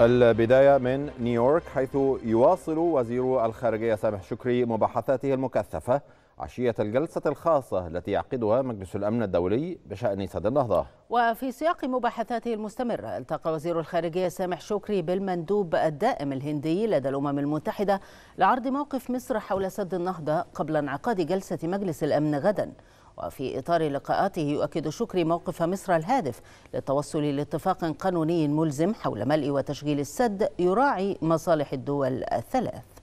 البداية من نيويورك حيث يواصل وزير الخارجية سامح شكري مباحثاته المكثفة عشية الجلسة الخاصة التي يعقدها مجلس الأمن الدولي بشأن سد النهضة وفي سياق مباحثاته المستمرة التقى وزير الخارجية سامح شكري بالمندوب الدائم الهندي لدى الأمم المتحدة لعرض موقف مصر حول سد النهضة قبل انعقاد جلسة مجلس الأمن غدا وفي إطار لقاءاته يؤكد شكري موقف مصر الهادف للتوصل لاتفاق قانوني ملزم حول ملء وتشغيل السد يراعي مصالح الدول الثلاث